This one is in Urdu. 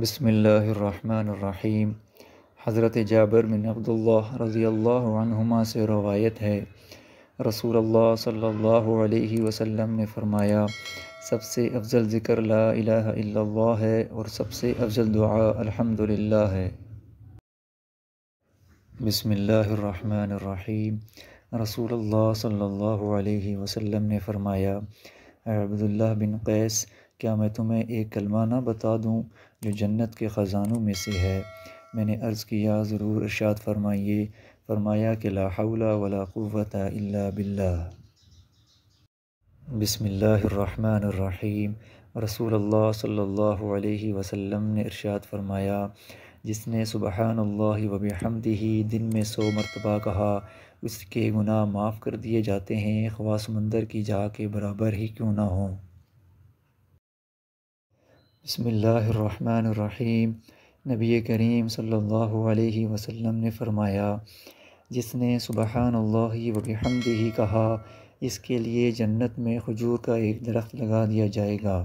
بسم اللہ الرحمن الرحیم حضرت جابر بن عبداللہ رضی اللہ عنہما سے روایت ہے رسول اللہ صلی اللہ علیہ وسلم نے فرمایا سب سے افضل ذکر لا الہ الا اللہ ہے اور سب سے افضل دعا الحمدللہ ہے بسم اللہ الرحمن الرحیم رسول اللہ صلی اللہ علیہ وسلم نے فرمایا عبداللہ بن قیس کیا میں تمہیں ایک کلمہ نہ بتا دوں جو جنت کے خزانوں میں سے ہے میں نے عرض کیا ضرور ارشاد فرمائیے فرمایا کہ لا حول ولا قوت الا باللہ بسم اللہ الرحمن الرحیم رسول اللہ صلی اللہ علیہ وسلم نے ارشاد فرمایا جس نے سبحان اللہ وب ہی دن میں سو مرتبہ کہا اس کے گناہ معاف کر دیے جاتے ہیں خواہ سمندر کی جا کے برابر ہی کیوں نہ ہوں بسم اللہ الرحمن الرحیم نبی کریم صلی اللہ علیہ وسلم نے فرمایا جس نے سبحان اللہ و بحمدہ کہا اس کے لیے جنت میں خجور کا ایک درخت لگا دیا جائے گا